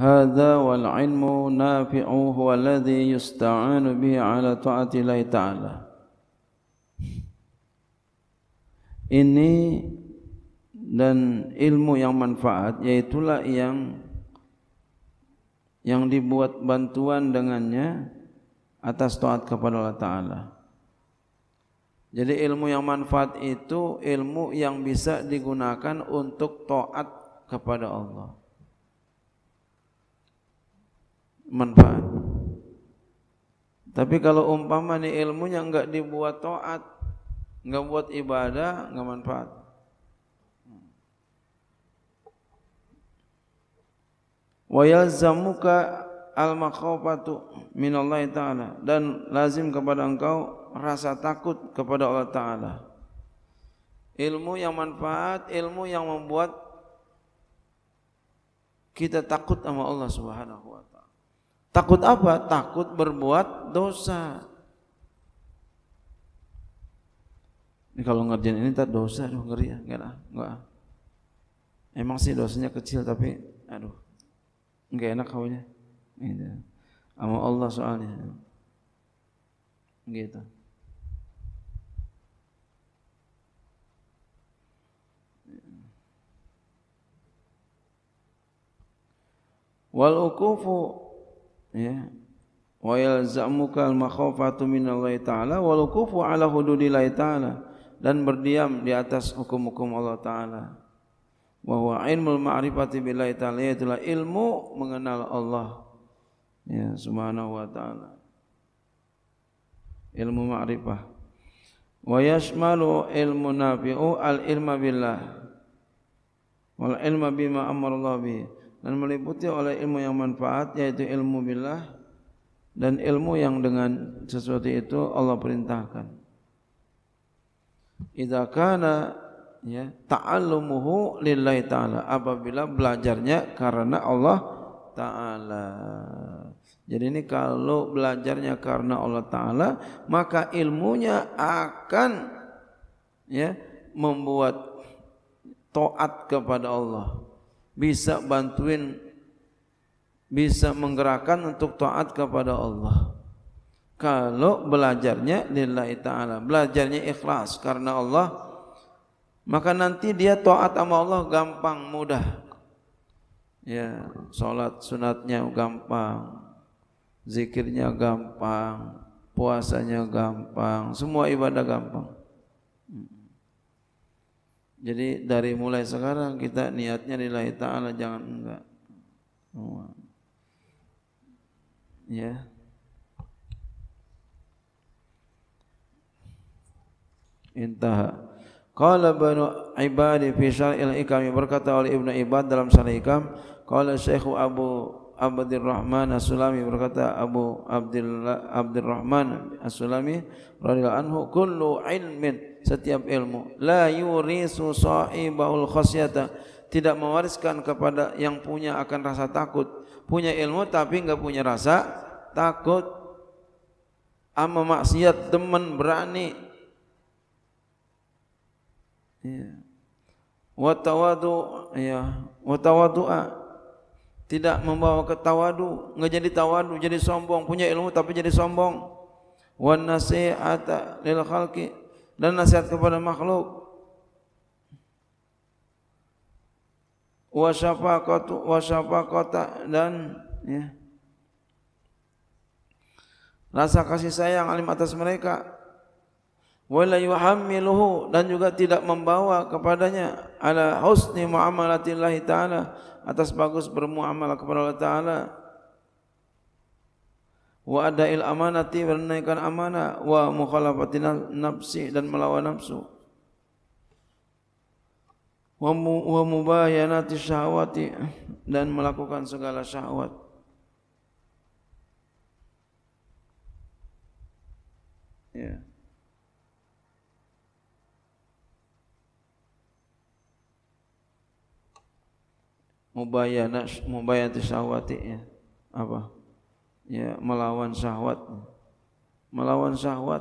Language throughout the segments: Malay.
هذا والعلم نافع هو الذي يستعان به على طاعة الله تعالى ini dan ilmu yang manfaat yaitulah yang yang dibuat bantuan dengannya atas taat kepada Allah taala. Jadi ilmu yang manfaat itu ilmu yang bisa digunakan untuk taat kepada Allah. manfaat. Tapi kalau umpama ni ilmunya enggak dibuat taat, enggak buat ibadah, enggak manfaat. Wa yalzamuka al-makhawfatu minallahi ta'ala dan lazim kepada engkau rasa takut kepada Allah Ta'ala. Ilmu yang manfaat, ilmu yang membuat kita takut sama Allah Subhanahu wa taala. Takut apa? Takut berbuat dosa. Ini kalau ngerjain ini tak dosa, aduh ngeri ya, enggak lah, enggak. Emang sih dosanya kecil tapi aduh enggak enak kawannya. Gitu. Sama Allah soalnya. Gitu. Wal ukufu ya wa yalzamuka al makhafatu min Allah taala wa luqufu ala hududillah taala dan berdiam di atas hukum-hukum Allah taala bahwa huwa ilmul ma'rifati billahi taala yaitu lah ilmu mengenal Allah ya subhanahu wa taala ilmu ma'rifah wa yashmalu ilmu nafi'u al ilma billah wal ilma bima amara Allah bihi dan meliputi oleh ilmu yang manfaat yaitu ilmu billah dan ilmu yang dengan sesuatu itu Allah perintahkan. Idza kana ya ta'allumuhu lillahi ta'ala apabila belajarnya karena Allah taala. Jadi ini kalau belajarnya karena Allah taala maka ilmunya akan ya membuat taat kepada Allah bisa bantuin bisa menggerakkan untuk taat kepada Allah kalau belajarnya lillahi ta'ala belajarnya ikhlas karena Allah maka nanti dia taat sama Allah gampang mudah ya salat sunatnya gampang zikirnya gampang puasanya gampang semua ibadah gampang jadi dari mulai sekarang kita niatnya lillahi ta'ala jangan enggak. Ya. Intaha. Kalau banu Ibad fi syar'il ikam berkata oleh Ibnu Ibad dalam syarh ikam, qala Syekh Abu Abdul Rahman As-Sulami berkata Abu Abdullah Rahman As-Sulami radhiyallahu anhu kullu ilmin setiap ilmu la yurisu sahibul khasyata tidak mewariskan kepada yang punya akan rasa takut punya ilmu tapi enggak punya rasa takut ama maksiat teman berani ya wa tawadu ya wa tawadu'a tidak membawa ketawadu, enggak jadi tawadu, jadi sombong, punya ilmu tapi jadi sombong. Wan nasihat lil khalqi dan nasihat kepada makhluk. Wa syafaqatu wa syafaqata dan ya. Rasa kasih sayang alim atas mereka. Wa la yuhammiluhu dan juga tidak membawa kepadanya ala husni muamalatillah taala atas bagus bermuamalah kepada Allah Taala. Wa ada adail amanati menunaikan amana. wa mukhalafatin nafsi dan melawan nafsu. Wa wa mubayanati syahwati dan melakukan segala syahwat. Yeah. mubayana mubayati syahwati ya. apa ya melawan syahwat melawan syahwat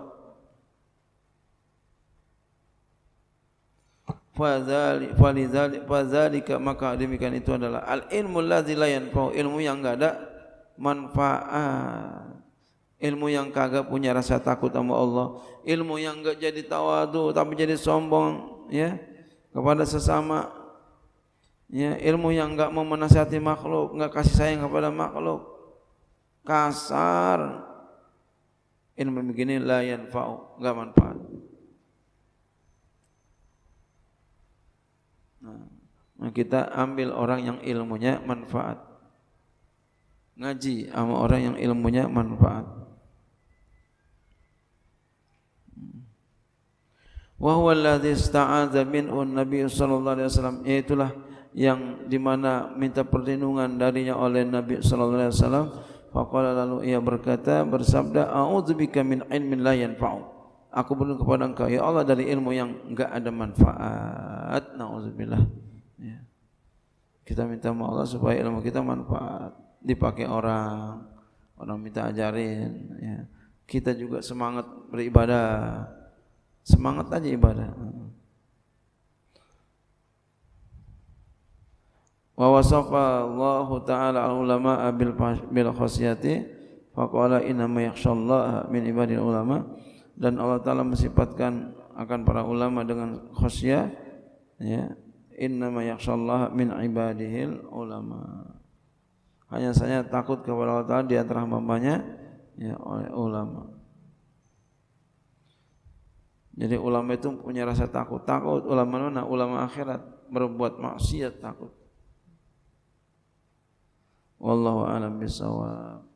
fadzali falizali fadzalika maka demikian itu adalah al ilmu ladzi la yanfa'u ilmu yang enggak ada manfaat ilmu yang kagak punya rasa takut sama Allah ilmu yang enggak jadi tawadu tapi jadi sombong ya kepada sesama ya, ilmu yang enggak mau menasihati makhluk, enggak kasih sayang kepada makhluk. Kasar. ini begini la yanfa'u, enggak manfaat. Nah, kita ambil orang yang ilmunya manfaat. Ngaji sama orang yang ilmunya manfaat. Wahyu Allah di Nabi Sallallahu Alaihi Wasallam. Itulah yang dimana minta perlindungan darinya oleh Nabi sallallahu alaihi wasallam faqala lalu ia berkata bersabda a'udzubika min ilmin la yanfa'u aku berlindung kepada engkau ya Allah dari ilmu yang enggak ada manfaat naudzubillah ya kita minta sama Allah supaya ilmu kita manfaat dipakai orang orang minta ajarin ya kita juga semangat beribadah semangat aja ibadah hmm. wa wasaqa Allah taala ulama bil bil khasiyati faqala inna ma yakhshallaha min ibadil ulama dan Allah taala mensifatkan akan para ulama dengan khasiyah ya inna ma yakhshallaha min ibadil ulama hanya saja takut kepada Allah taala di antara hamba-Nya ya oleh ulama jadi ulama itu punya rasa takut takut ulama mana ulama akhirat berbuat maksiat takut والله أعلم بالصواب